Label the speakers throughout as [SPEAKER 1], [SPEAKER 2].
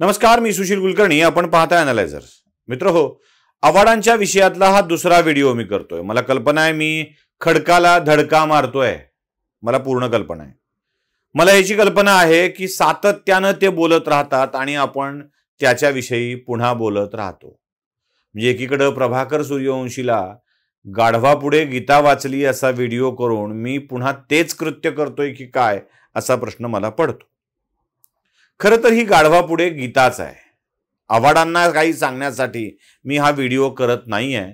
[SPEAKER 1] नमस्कार मी सुशील कुलकर्णी आपण पाहताय अनालायझर्स मित्र हो आव्हाडांच्या विषयातला हा दुसरा व्हिडिओ मी करतोय मला कल्पना आहे मी खडकाला धडका मारतोय मला पूर्ण कल्पना आहे मला याची कल्पना आहे की सातत्यानं ते बोलत राहतात आणि आपण त्याच्याविषयी पुन्हा बोलत राहतो म्हणजे एकीकडं प्रभाकर सूर्यवंशीला गाढवा पुढे गीता वाचली असा व्हिडिओ करून मी पुन्हा तेच कृत्य करतोय की काय असा प्रश्न मला पडतो खरं तर ही गाढवा पुढे गीताच आहे आव्हाडांना काही सांगण्यासाठी मी हा व्हिडिओ करत नाही आहे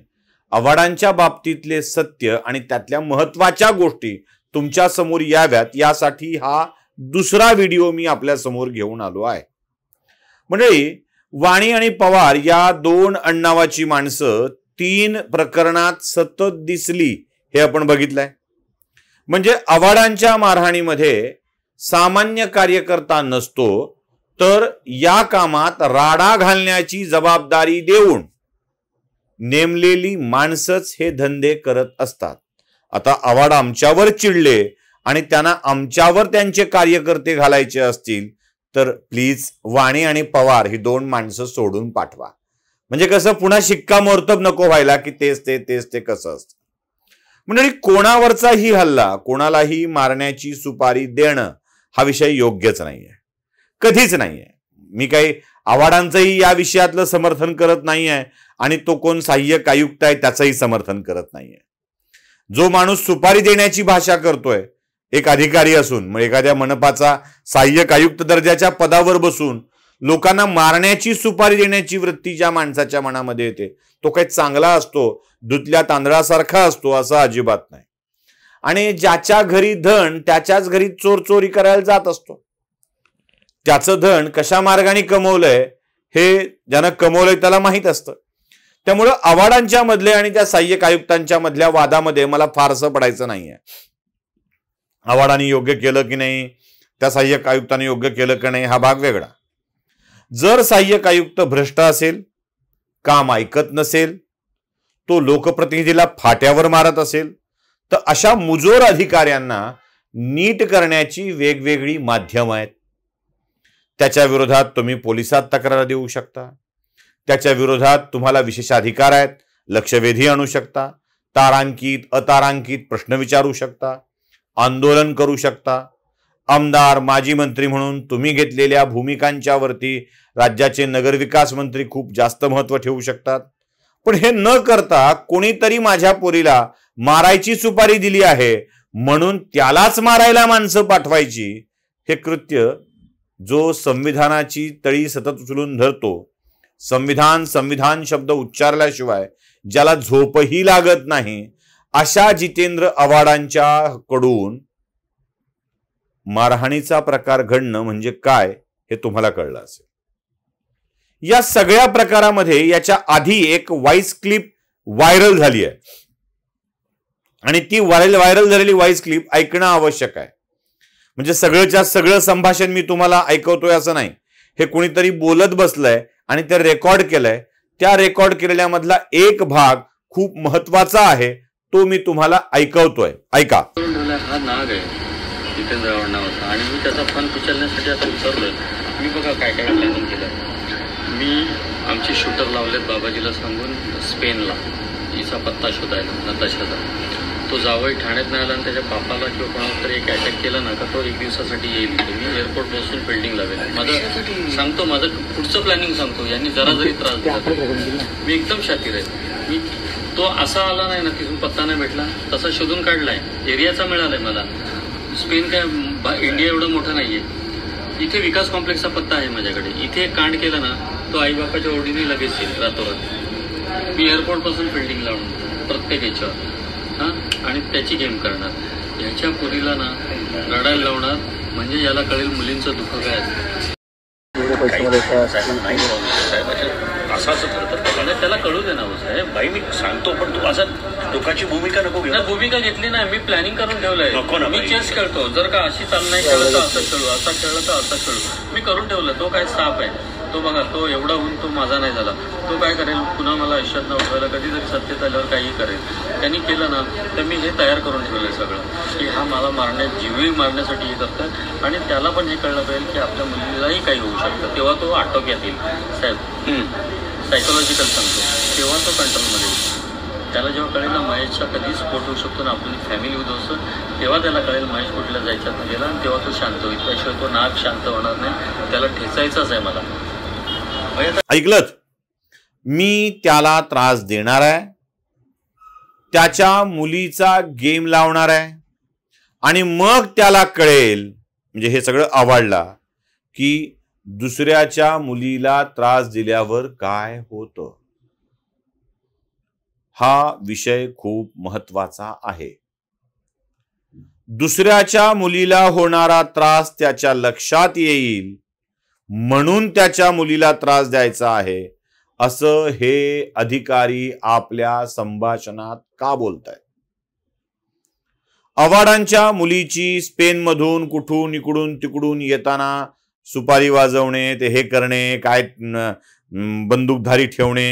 [SPEAKER 1] आव्हाडांच्या बाबतीतले सत्य आणि त्यातल्या महत्त्वाच्या गोष्टी तुमच्या समोर याव्यात यासाठी हा दुसरा व्हिडिओ मी आपल्या समोर घेऊन आलो आहे म्हणजे वाणी आणि पवार या दोन अण्णावाची माणसं तीन प्रकरणात सतत दिसली हे आपण बघितलंय म्हणजे आव्हाडांच्या मारहाणीमध्ये सामान्य कार्यकर्ता नसतो तर या कामात राडा घालण्याची जबाबदारी देऊन नेमलेली माणसंच हे धंदे करत असतात आता आवाड आमच्यावर चिडले आणि त्यांना आमच्यावर त्यांचे कार्यकर्ते घालायचे असतील तर प्लीज वाणी आणि पवार ही दोन माणसं सोडून पाठवा म्हणजे कसं पुन्हा शिक्कामोर्तब नको व्हायला की तेच ते तेच ते कसं असतं म्हणजे कोणावरचाही हल्ला कोणालाही मारण्याची सुपारी देणं हा विषय योग्यच नाही आहे कधीच नाही आहे मी काही आव्हाडांचंही या विषयातलं समर्थन करत नाही आहे आणि तो कोण सहाय्यक आयुक्त आहे त्याचंही समर्थन करत नाही आहे जो माणूस सुपारी देण्याची भाषा करतोय एक अधिकारी असून मग एखाद्या मनपाचा सहाय्यक आयुक्त दर्जाच्या पदावर बसून लोकांना मारण्याची सुपारी देण्याची वृत्ती ज्या माणसाच्या मनामध्ये येते तो काही चांगला असतो दुतल्या तांदळासारखा असतो असा अजिबात नाही आणि ज्याच्या घरी धन त्याच्याच घरी चोर चोरी करायला जात असतो त्याचं धन कशा मार्गाने कमवलंय हे ज्यानं कमवलंय त्याला माहीत असतं त्यामुळं आव्हाडांच्या मधले आणि त्या सहाय्यक आयुक्तांच्या मधल्या वादामध्ये मला फारसं पडायचं नाहीये आव्हाडाने योग्य केलं की नाही त्या सहाय्यक आयुक्ताने योग्य केलं की नाही हा भाग वेगळा जर सहाय्यक आयुक्त भ्रष्ट असेल काम ऐकत नसेल तो लोकप्रतिनिधीला फाट्यावर मारत असेल तर अशा मुजोर अधिकाऱ्यांना नीट करण्याची वेगवेगळी माध्यम आहेत त्याच्या विरोधात तुम्ही पोलिसात तक्रार देऊ शकता त्याच्या विरोधात तुम्हाला विशेष अधिकार आहेत लक्षवेधी आणू शकता तारांकित अतारांकित प्रश्न विचारू शकता आंदोलन करू शकता आमदार माजी मंत्री म्हणून तुम्ही घेतलेल्या भूमिकांच्यावरती राज्याचे नगरविकास मंत्री खूप जास्त महत्व ठेवू शकतात पण हे न करता कोणीतरी माझ्या पोरीला मारायची सुपारी दिली आहे म्हणून त्यालाच मारायला माणसं पाठवायची हे कृत्य जो संविधानाची तळी सतत उचलून धरतो संविधान संविधान शब्द उच्चारल्याशिवाय ज्याला झोपही लागत नाही अशा जितेंद्र आव्हाडांच्या कडून मारहाणीचा प्रकार घडणं म्हणजे काय हे तुम्हाला कळलं असेल या सगळ्या प्रकारामध्ये याच्या आधी एक वाईस क्लिप व्हायरल झाली आहे आणि ती व्हायरल व्हायरल झालेली व्हॉइस क्लिप ऐकणं आवश्यक आहे म्हणजे सगळंच्या सगळं संभाषण मी तुम्हाला ऐकवतोय असं नाही हे कुणीतरी बोलत बसलंय आणि ते रेकॉर्ड केलंय त्या रेकॉर्ड केलेल्यामधला एक भाग खूप महत्वाचा आहे तो मी तुम्हाला ऐकवतोय ऐका
[SPEAKER 2] हा नाग आहे जितेंद्र आणि मी त्याचा फन उचलण्यासाठी आता मी बघा काय काय प्लॅनिंग केलं मी आमचे शूटर लावलेत बाबाजीला सांगून स्पेनला हिचा पत्ता शोधायला नताशाचा तो जावई ठाण्यात नाही आला आणि त्याच्या बापाला किंवा कोणाला तरी एक अटॅक केला ना तर तो एक दिवसासाठी येईल मी एअरपोर्ट बसून बिल्डिंग लावेल माझं सांगतो माझं पुढचं प्लॅनिंग सांगतो यांनी जरा जरी त्रास दिला मी एकदम शातीर आहे मी तो असा आला नाही ना तिथून पत्ता नाही भेटला तसा शोधून काढलाय एरियाचा मिळालाय मला स्पेन काय इंडिया एवढं मोठं नाहीये इथे विकास कॉम्प्लेक्सचा पत्ता आहे माझ्याकडे इथे कांड केला ना तो आईबापाच्या ओढीने लगेच येईल रातोरात मी एअरपोर्टपासून बिल्डिंग लावून प्रत्येक याच्यावर हां आणि त्याची गेम करणार याच्या पुरीला ना रडायला लावणार म्हणजे याला कळेल मुलींचं दुःख काय असं तर त्याला कळू दे ना हो, साहेब बाई मी सांगतो पण तू असं दुःखाची भूमिका नको भूमिका घेतली नाही मी प्लॅनिंग करून ठेवलंय मी चेस खेळतो जर का अशी चाल नाही तर असं खेळू असा खेळलं तर असं खेळू मी करून ठेवलं तो काय साप आहे तो बघा तो एवढा होऊन तो माझा नाही झाला तो काय करेल पुन्हा मला आयुष्यात न उठवायला कधीतरी सत्तेत आल्यावर काहीही करेल त्यांनी केलं ना तर मी हे तयार करून ठेवलं आहे सगळं की हा मला मारण्या जीवही मारण्यासाठी हे करतं आणि त्याला पण हे कळलं पाहिजे की आपल्या मुलीलाही काही होऊ शकतं तेव्हा तो आटोक्यात येईल साहेब सायकोलॉजिकल सांगतो तेव्हा तो कंट्रोलमध्ये येईल त्याला जेव्हा कळेल ना महेशचा कधी स्फोट होऊ शकतो ना आपली फॅमिली असतो तेव्हा त्याला कळेल महेश कुठल्या जायचा गेला आणि तेव्हा तो शांत होईल त्याशिवाय तो नाक शांत होणार नाही त्याला ठेचायचाच आहे मला
[SPEAKER 1] ऐकलं मी त्याला त्रास देणार आहे त्याच्या मुलीचा गेम लावणार आहे आणि मग त्याला कळेल म्हणजे हे सगळं आवडला की दुसऱ्याच्या मुलीला त्रास दिल्यावर काय होतं हा विषय खूप महत्वाचा आहे दुसऱ्याच्या मुलीला होणारा त्रास त्याच्या लक्षात येईल म्हणून त्याच्या मुलीला त्रास द्यायचा आहे असं हे अधिकारी आपल्या संभाषणात का बोलत आहेत आव्हाडांच्या मुलीची स्पेनमधून कुठून इकडून तिकडून येताना सुपारी वाजवणे ते हे करणे काय बंदूकधारी ठेवणे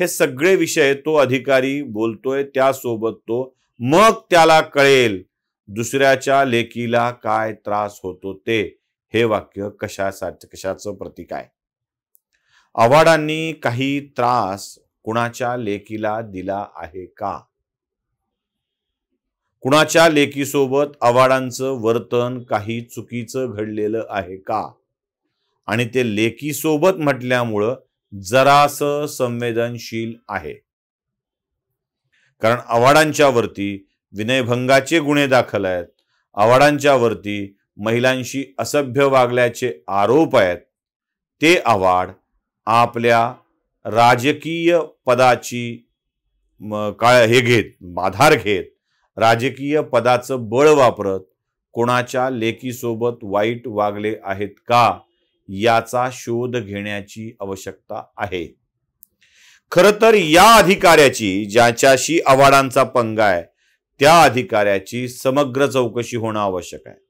[SPEAKER 1] हे सगळे विषय तो अधिकारी बोलतोय त्यासोबत तो मग त्याला कळेल दुसऱ्याच्या लेकीला काय त्रास होतो ते हे वाक्य कशासाठी कशाचं प्रतीक आहे आव्हाडांनी काही त्रास कुणाच्या लेकीला दिला आहे का कुणाच्या लेकीसोबत आव्हाडांचं वर्तन काही चुकीचं घडलेलं आहे का आणि ते सोबत म्हटल्यामुळं जरास संवेदनशील आहे कारण आव्हाडांच्या वरती विनयभंगाचे गुन्हे दाखल आहेत आव्हाडांच्या वरती महिलांशी असभ्य वागल्याचे आरोप आहेत ते आव्हाड आपल्या राजकीय पदाची काळ हे घेत आधार घेत राजकीय पदाचं बळ वापरत कोणाच्या लेकीसोबत वाईट वागले आहेत का याचा शोध घेण्याची आवश्यकता आहे खर तर या अधिकाऱ्याची ज्याच्याशी आव्हाडांचा पंगा आहे त्या अधिकाऱ्याची समग्र चौकशी होणं आवश्यक आहे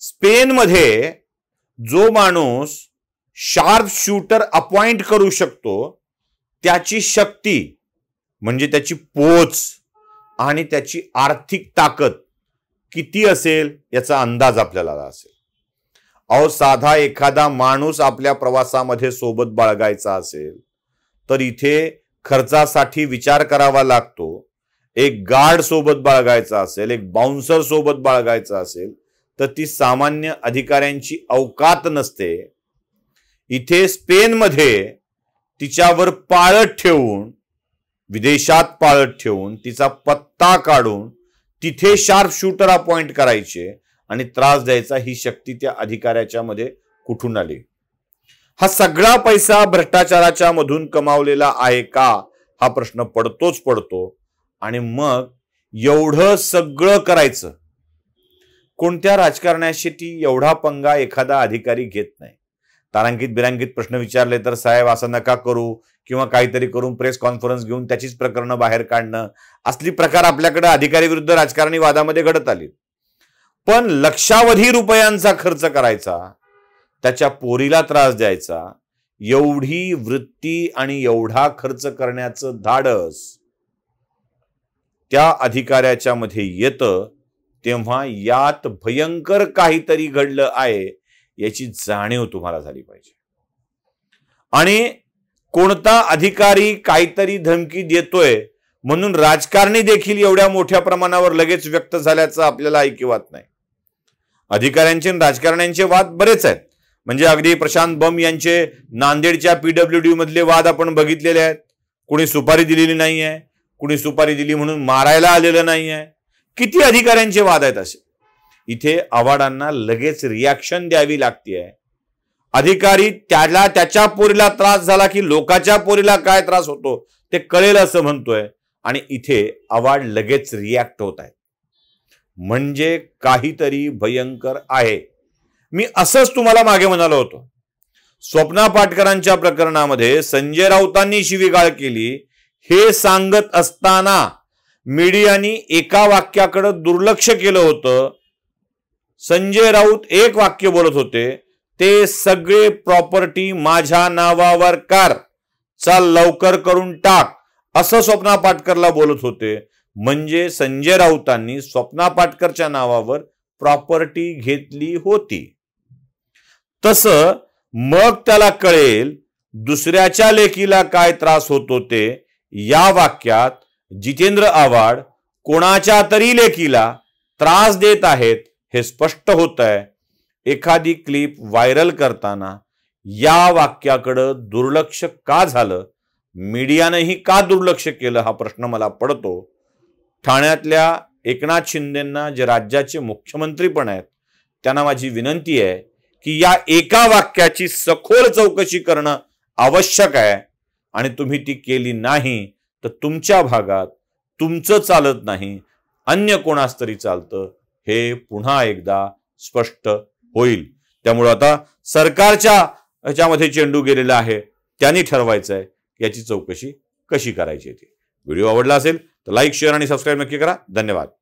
[SPEAKER 1] स्पेन मध्ये जो माणूस शार्प शूटर अपॉइंट करू शकतो त्याची शक्ती म्हणजे त्याची पोच आणि त्याची आर्थिक ताकद किती असेल याचा अंदाज आपल्याला असेल अहो साधा एखादा माणूस आपल्या प्रवासामध्ये सोबत बाळगायचा असेल तर इथे खर्चासाठी विचार करावा लागतो एक गार्ड सोबत बाळगायचा असेल एक बाउन्सर सोबत बाळगायचा असेल तर ती सामान्य अधिकाऱ्यांची अवकात नसते इथे स्पेनमध्ये तिच्यावर पाळत ठेवून विदेशात पाळत ठेवून तिचा पत्ता काढून तिथे शार्प शूटर अपॉइंट करायचे आणि त्रास द्यायचा ही शक्ती त्या अधिकाऱ्याच्या मध्ये कुठून आली हा सगळा पैसा भ्रष्टाचाराच्या मधून कमावलेला आहे का हा प्रश्न पडतोच पडतो आणि मग एवढं सगळं करायचं कोणत्या राजकारण्याशी एवढा पंगा एखादा अधिकारी घेत नाही तारांकित बिरांकित प्रश्न विचारले तर साहेब असं नका करू किंवा काहीतरी करून प्रेस कॉन्फरन्स घेऊन त्याचीच प्रकरणं बाहेर काढणं असली प्रकार आपल्याकडे अधिकारी विरुद्ध राजकारणी वादामध्ये घडत आली पण लक्षावधी रुपयांचा खर्च करायचा त्याच्या पोरीला त्रास द्यायचा एवढी वृत्ती आणि एवढा खर्च करण्याचं धाडस त्या अधिकाऱ्याच्या मध्ये येतं तेव्हा यात भयंकर काहीतरी घडलं आहे याची जाणीव तुम्हाला झाली पाहिजे आणि कोणता अधिकारी काहीतरी धमकी देतोय म्हणून राजकारणी देखील एवढ्या मोठ्या प्रमाणावर लगेच व्यक्त झाल्याचं आपल्याला ऐकिवात नाही अधिकाऱ्यांचे राजकारण्यांचे वाद बरेच आहेत म्हणजे अगदी प्रशांत बम यांचे नांदेडच्या पीडब्ल्यूडी मधले वाद आपण बघितलेले आहेत कुणी सुपारी दिलेली नाहीये कुणी सुपारी दिली म्हणून मारायला आलेलं नाही आहे किती अधिकाऱ्यांचे वाद आहेत असे इथे आव्हाडांना लगेच रिॲक्शन द्यावी लागते अधिकारी त्याला त्याच्या पोरीला त्रास झाला की लोकाच्या पोरीला काय त्रास होतो ते कळेल असं म्हणतोय आणि इथे आवाड लगेच रिॲक्ट होत आहे म्हणजे काहीतरी भयंकर आहे मी असंच तुम्हाला मागे म्हणालो होतो स्वप्ना पाटकरांच्या प्रकरणामध्ये संजय राऊतांनी शिवीगाळ केली हे सांगत असताना मीडियानी एका वाक्याकडं दुर्लक्ष केलं होतं संजय राऊत एक वाक्य बोलत होते ते सगळे प्रॉपर्टी माझ्या नावावर कर चा लवकर करून टाक असं स्वप्ना पाटकरला बोलत होते म्हणजे संजय राऊतांनी स्वप्ना पाटकरच्या नावावर प्रॉपर्टी घेतली होती तस मग त्याला कळेल दुसऱ्याच्या लेखीला काय त्रास होतो ते या वाक्यात जितेंद्र आव्हाड कोणाच्या तरी लेखीला त्रास देत आहेत हे स्पष्ट होत आहे एखादी क्लिप व्हायरल करताना या वाक्याकडं दुर्लक्ष का झालं मीडियानंही का दुर्लक्ष केलं हा प्रश्न मला पडतो ठाण्यातल्या एकनाथ शिंदेंना जे राज्याचे मुख्यमंत्री पण आहेत त्यांना माझी विनंती आहे की या एका वाक्याची सखोल चौकशी करणं आवश्यक आहे आणि तुम्ही ती केली नाही तर तुमच्या भागात तुमचं चालत नाही अन्य कोणास तरी चालतं हे पुन्हा एकदा स्पष्ट होईल त्यामुळं आता सरकारच्या ह्याच्यामध्ये चेंडू गेलेला आहे त्यांनी ठरवायचं आहे याची चौकशी कशी करायची ती व्हिडिओ आवडला असेल तर लाईक शेअर आणि सबस्क्राईब नक्की करा धन्यवाद